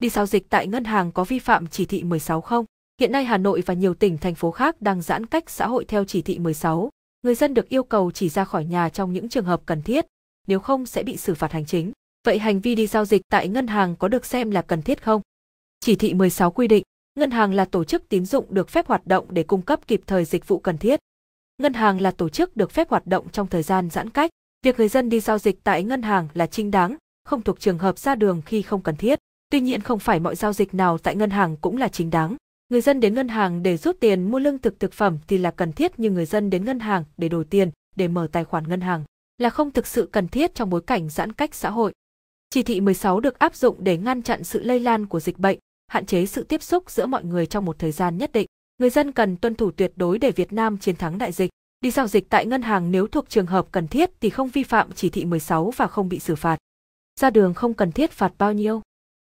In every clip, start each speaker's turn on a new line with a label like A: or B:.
A: đi giao dịch tại ngân hàng có vi phạm chỉ thị 16 không? Hiện nay Hà Nội và nhiều tỉnh thành phố khác đang giãn cách xã hội theo chỉ thị 16, người dân được yêu cầu chỉ ra khỏi nhà trong những trường hợp cần thiết, nếu không sẽ bị xử phạt hành chính. Vậy hành vi đi giao dịch tại ngân hàng có được xem là cần thiết không? Chỉ thị 16 quy định, ngân hàng là tổ chức tín dụng được phép hoạt động để cung cấp kịp thời dịch vụ cần thiết. Ngân hàng là tổ chức được phép hoạt động trong thời gian giãn cách, việc người dân đi giao dịch tại ngân hàng là chính đáng, không thuộc trường hợp ra đường khi không cần thiết. Tuy nhiên không phải mọi giao dịch nào tại ngân hàng cũng là chính đáng. Người dân đến ngân hàng để rút tiền mua lương thực thực phẩm thì là cần thiết nhưng người dân đến ngân hàng để đổi tiền, để mở tài khoản ngân hàng là không thực sự cần thiết trong bối cảnh giãn cách xã hội. Chỉ thị 16 được áp dụng để ngăn chặn sự lây lan của dịch bệnh, hạn chế sự tiếp xúc giữa mọi người trong một thời gian nhất định. Người dân cần tuân thủ tuyệt đối để Việt Nam chiến thắng đại dịch. Đi giao dịch tại ngân hàng nếu thuộc trường hợp cần thiết thì không vi phạm chỉ thị 16 và không bị xử phạt. Ra đường không cần thiết phạt bao nhiêu?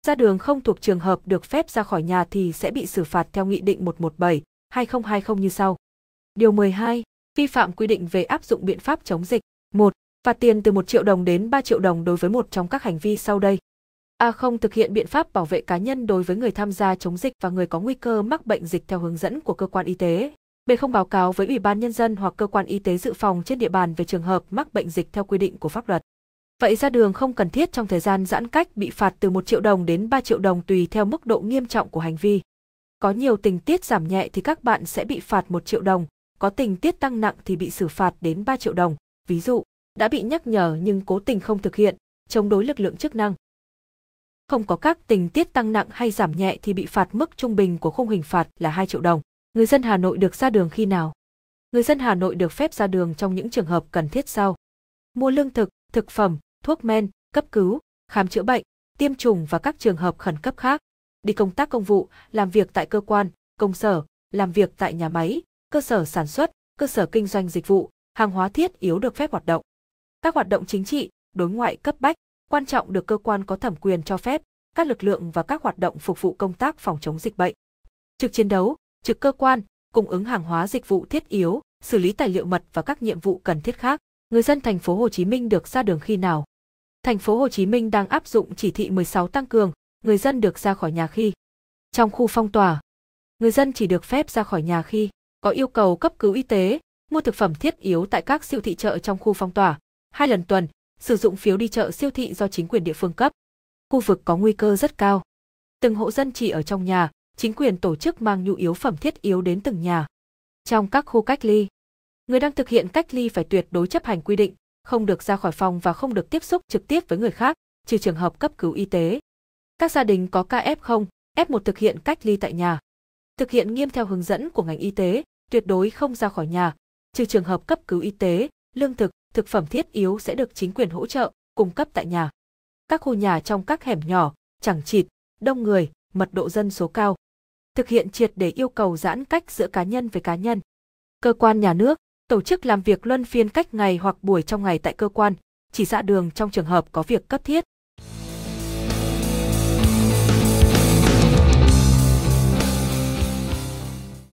A: Ra đường không thuộc trường hợp được phép ra khỏi nhà thì sẽ bị xử phạt theo Nghị định 117-2020 như sau. Điều 12. Vi phạm quy định về áp dụng biện pháp chống dịch. 1. Phạt tiền từ 1 triệu đồng đến 3 triệu đồng đối với một trong các hành vi sau đây. A. Không thực hiện biện pháp bảo vệ cá nhân đối với người tham gia chống dịch và người có nguy cơ mắc bệnh dịch theo hướng dẫn của cơ quan y tế. B. Không báo cáo với Ủy ban Nhân dân hoặc cơ quan y tế dự phòng trên địa bàn về trường hợp mắc bệnh dịch theo quy định của pháp luật. Vậy ra đường không cần thiết trong thời gian giãn cách bị phạt từ 1 triệu đồng đến 3 triệu đồng tùy theo mức độ nghiêm trọng của hành vi. Có nhiều tình tiết giảm nhẹ thì các bạn sẽ bị phạt 1 triệu đồng, có tình tiết tăng nặng thì bị xử phạt đến 3 triệu đồng. Ví dụ, đã bị nhắc nhở nhưng cố tình không thực hiện, chống đối lực lượng chức năng. Không có các tình tiết tăng nặng hay giảm nhẹ thì bị phạt mức trung bình của khung hình phạt là 2 triệu đồng. Người dân Hà Nội được ra đường khi nào? Người dân Hà Nội được phép ra đường trong những trường hợp cần thiết sau: mua lương thực, thực phẩm, thuốc men, cấp cứu, khám chữa bệnh, tiêm chủng và các trường hợp khẩn cấp khác, đi công tác công vụ, làm việc tại cơ quan, công sở, làm việc tại nhà máy, cơ sở sản xuất, cơ sở kinh doanh dịch vụ, hàng hóa thiết yếu được phép hoạt động. Các hoạt động chính trị, đối ngoại cấp bách, quan trọng được cơ quan có thẩm quyền cho phép, các lực lượng và các hoạt động phục vụ công tác phòng chống dịch bệnh. Trực chiến đấu, trực cơ quan, cung ứng hàng hóa dịch vụ thiết yếu, xử lý tài liệu mật và các nhiệm vụ cần thiết khác người dân thành phố Hồ Chí Minh được ra đường khi nào? Thành phố Hồ Chí Minh đang áp dụng chỉ thị 16 tăng cường, người dân được ra khỏi nhà khi trong khu phong tỏa. Người dân chỉ được phép ra khỏi nhà khi có yêu cầu cấp cứu y tế, mua thực phẩm thiết yếu tại các siêu thị chợ trong khu phong tỏa, hai lần tuần, sử dụng phiếu đi chợ siêu thị do chính quyền địa phương cấp. Khu vực có nguy cơ rất cao. Từng hộ dân chỉ ở trong nhà, chính quyền tổ chức mang nhu yếu phẩm thiết yếu đến từng nhà. Trong các khu cách ly người đang thực hiện cách ly phải tuyệt đối chấp hành quy định, không được ra khỏi phòng và không được tiếp xúc trực tiếp với người khác, trừ trường hợp cấp cứu y tế. Các gia đình có ca F0, F1 thực hiện cách ly tại nhà. Thực hiện nghiêm theo hướng dẫn của ngành y tế, tuyệt đối không ra khỏi nhà, trừ trường hợp cấp cứu y tế, lương thực, thực phẩm thiết yếu sẽ được chính quyền hỗ trợ, cung cấp tại nhà. Các khu nhà trong các hẻm nhỏ, chẳng chịt, đông người, mật độ dân số cao. Thực hiện triệt để yêu cầu giãn cách giữa cá nhân với cá nhân. Cơ quan nhà nước, tổ chức làm việc luân phiên cách ngày hoặc buổi trong ngày tại cơ quan, chỉ dạ đường trong trường hợp có việc cấp thiết,